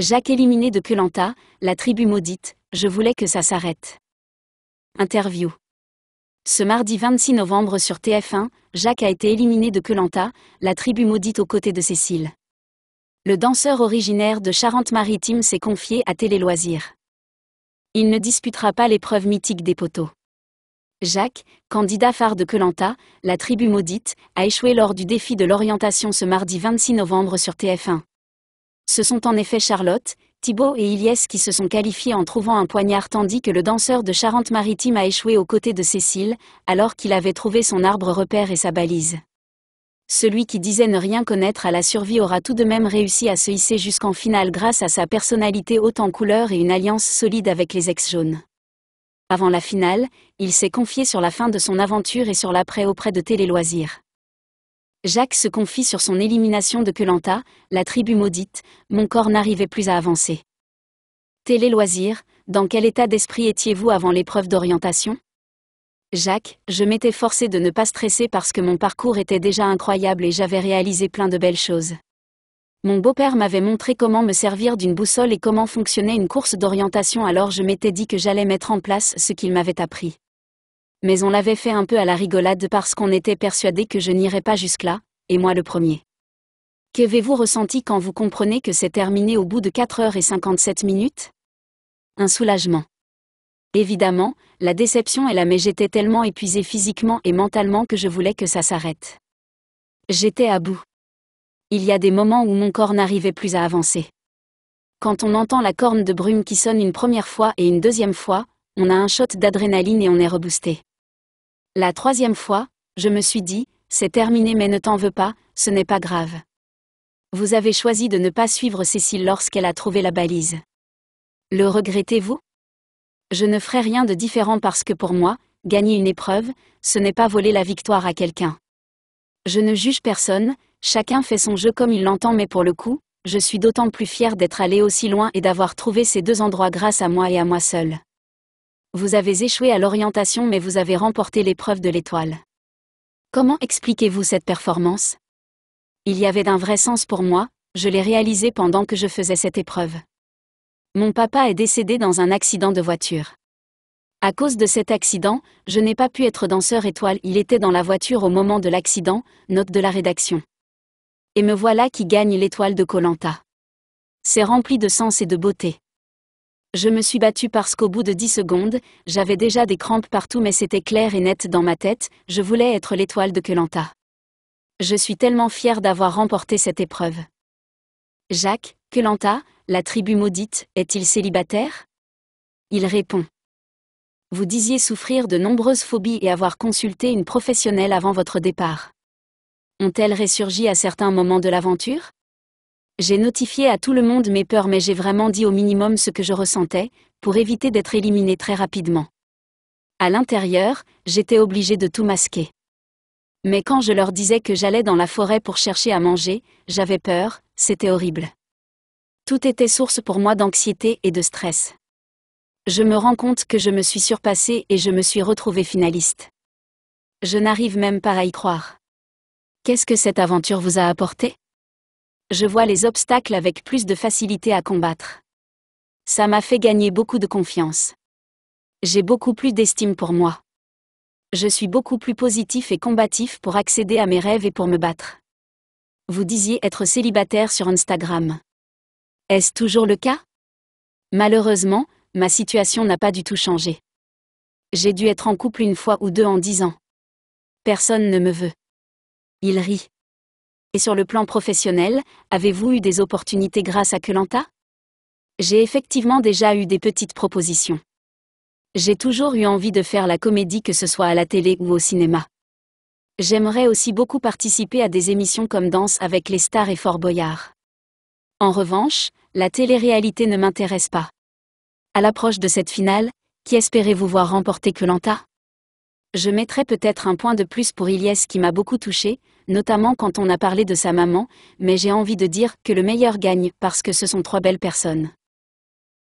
Jacques éliminé de Kelanta, la tribu maudite, je voulais que ça s'arrête. Interview. Ce mardi 26 novembre sur TF1, Jacques a été éliminé de Kelanta, la tribu maudite aux côtés de Cécile. Le danseur originaire de Charente-Maritime s'est confié à Télé Loisirs. Il ne disputera pas l'épreuve mythique des poteaux. Jacques, candidat phare de Kelanta, la tribu maudite, a échoué lors du défi de l'orientation ce mardi 26 novembre sur TF1. Ce sont en effet Charlotte, Thibaut et Iliès qui se sont qualifiés en trouvant un poignard tandis que le danseur de Charente-Maritime a échoué aux côtés de Cécile, alors qu'il avait trouvé son arbre repère et sa balise. Celui qui disait ne rien connaître à la survie aura tout de même réussi à se hisser jusqu'en finale grâce à sa personnalité haute en couleur et une alliance solide avec les ex-jaunes. Avant la finale, il s'est confié sur la fin de son aventure et sur l'après auprès de Télé Loisirs. Jacques se confie sur son élimination de Kelanta, la tribu maudite, mon corps n'arrivait plus à avancer. Télé loisirs, dans quel état d'esprit étiez-vous avant l'épreuve d'orientation Jacques, je m'étais forcé de ne pas stresser parce que mon parcours était déjà incroyable et j'avais réalisé plein de belles choses. Mon beau-père m'avait montré comment me servir d'une boussole et comment fonctionnait une course d'orientation alors je m'étais dit que j'allais mettre en place ce qu'il m'avait appris. Mais on l'avait fait un peu à la rigolade parce qu'on était persuadé que je n'irais pas jusque-là, et moi le premier. Qu'avez-vous ressenti quand vous comprenez que c'est terminé au bout de 4h57 minutes Un soulagement. Évidemment, la déception est là mais j'étais tellement épuisée physiquement et mentalement que je voulais que ça s'arrête. J'étais à bout. Il y a des moments où mon corps n'arrivait plus à avancer. Quand on entend la corne de brume qui sonne une première fois et une deuxième fois, on a un shot d'adrénaline et on est reboosté. La troisième fois, je me suis dit, c'est terminé mais ne t'en veux pas, ce n'est pas grave. Vous avez choisi de ne pas suivre Cécile lorsqu'elle a trouvé la balise. Le regrettez-vous Je ne ferai rien de différent parce que pour moi, gagner une épreuve, ce n'est pas voler la victoire à quelqu'un. Je ne juge personne, chacun fait son jeu comme il l'entend mais pour le coup, je suis d'autant plus fière d'être allée aussi loin et d'avoir trouvé ces deux endroits grâce à moi et à moi seule vous avez échoué à l'orientation mais vous avez remporté l'épreuve de l'étoile. Comment expliquez-vous cette performance Il y avait d'un vrai sens pour moi, je l'ai réalisé pendant que je faisais cette épreuve. Mon papa est décédé dans un accident de voiture. À cause de cet accident, je n'ai pas pu être danseur étoile, il était dans la voiture au moment de l'accident, note de la rédaction. Et me voilà qui gagne l'étoile de Koh-Lanta. C'est rempli de sens et de beauté. Je me suis battue parce qu'au bout de dix secondes, j'avais déjà des crampes partout mais c'était clair et net dans ma tête, je voulais être l'étoile de Kelanta. Je suis tellement fière d'avoir remporté cette épreuve. Jacques, Kelanta, la tribu maudite, est-il célibataire Il répond. Vous disiez souffrir de nombreuses phobies et avoir consulté une professionnelle avant votre départ. Ont-elles ressurgi à certains moments de l'aventure j'ai notifié à tout le monde mes peurs mais j'ai vraiment dit au minimum ce que je ressentais, pour éviter d'être éliminé très rapidement. À l'intérieur, j'étais obligé de tout masquer. Mais quand je leur disais que j'allais dans la forêt pour chercher à manger, j'avais peur, c'était horrible. Tout était source pour moi d'anxiété et de stress. Je me rends compte que je me suis surpassée et je me suis retrouvée finaliste. Je n'arrive même pas à y croire. Qu'est-ce que cette aventure vous a apporté je vois les obstacles avec plus de facilité à combattre. Ça m'a fait gagner beaucoup de confiance. J'ai beaucoup plus d'estime pour moi. Je suis beaucoup plus positif et combatif pour accéder à mes rêves et pour me battre. Vous disiez être célibataire sur Instagram. Est-ce toujours le cas Malheureusement, ma situation n'a pas du tout changé. J'ai dû être en couple une fois ou deux en dix ans. Personne ne me veut. Il rit. Et sur le plan professionnel, avez-vous eu des opportunités grâce à Kelanta J'ai effectivement déjà eu des petites propositions. J'ai toujours eu envie de faire la comédie que ce soit à la télé ou au cinéma. J'aimerais aussi beaucoup participer à des émissions comme Danse avec les stars et Fort Boyard. En revanche, la télé-réalité ne m'intéresse pas. À l'approche de cette finale, qui espérez-vous voir remporter Kelanta je mettrai peut-être un point de plus pour Iliès qui m'a beaucoup touché, notamment quand on a parlé de sa maman, mais j'ai envie de dire que le meilleur gagne parce que ce sont trois belles personnes.